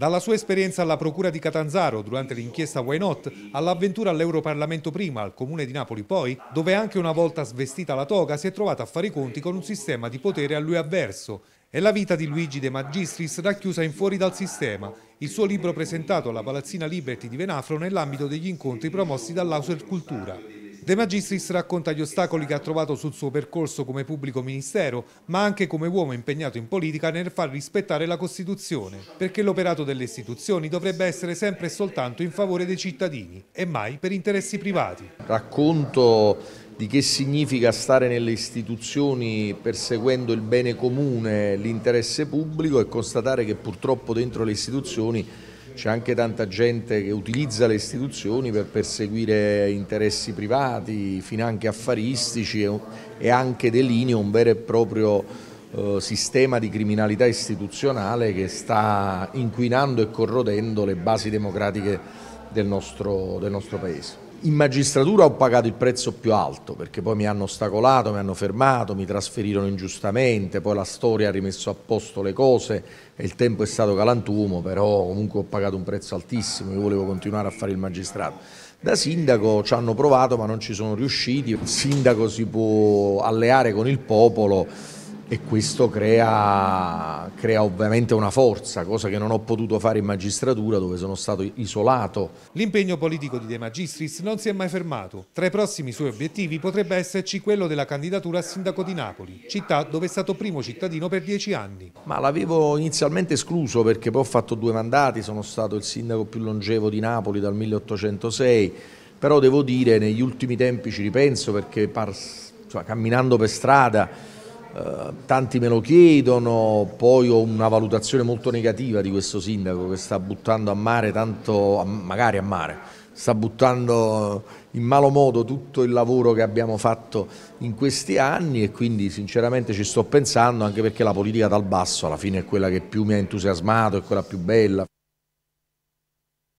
Dalla sua esperienza alla Procura di Catanzaro durante l'inchiesta Why Not, all'avventura all'Europarlamento prima, al Comune di Napoli poi, dove anche una volta svestita la toga si è trovata a fare i conti con un sistema di potere a lui avverso. È la vita di Luigi De Magistris racchiusa in Fuori dal Sistema, il suo libro presentato alla Palazzina Liberty di Venafro nell'ambito degli incontri promossi dall'Auser Cultura. De Magistris racconta gli ostacoli che ha trovato sul suo percorso come pubblico ministero, ma anche come uomo impegnato in politica nel far rispettare la Costituzione, perché l'operato delle istituzioni dovrebbe essere sempre e soltanto in favore dei cittadini e mai per interessi privati. Racconto di che significa stare nelle istituzioni perseguendo il bene comune, l'interesse pubblico e constatare che purtroppo dentro le istituzioni c'è anche tanta gente che utilizza le istituzioni per perseguire interessi privati, finanche affaristici e anche delinea un vero e proprio eh, sistema di criminalità istituzionale che sta inquinando e corrodendo le basi democratiche del nostro, del nostro Paese in magistratura ho pagato il prezzo più alto perché poi mi hanno ostacolato, mi hanno fermato, mi trasferirono ingiustamente, poi la storia ha rimesso a posto le cose e il tempo è stato calantumo, però comunque ho pagato un prezzo altissimo, io volevo continuare a fare il magistrato. Da sindaco ci hanno provato ma non ci sono riusciti, il sindaco si può alleare con il popolo e questo crea, crea, ovviamente una forza, cosa che non ho potuto fare in magistratura dove sono stato isolato. L'impegno politico di De Magistris non si è mai fermato. Tra i prossimi suoi obiettivi potrebbe esserci quello della candidatura a sindaco di Napoli, città dove è stato primo cittadino per dieci anni. Ma l'avevo inizialmente escluso perché poi ho fatto due mandati, sono stato il sindaco più longevo di Napoli dal 1806, però devo dire negli ultimi tempi ci ripenso perché par, cioè, camminando per strada eh, tanti me lo chiedono, poi ho una valutazione molto negativa di questo sindaco che sta buttando a mare tanto, magari a mare, sta buttando in malo modo tutto il lavoro che abbiamo fatto in questi anni e quindi sinceramente ci sto pensando anche perché la politica dal basso alla fine è quella che più mi ha entusiasmato, è quella più bella.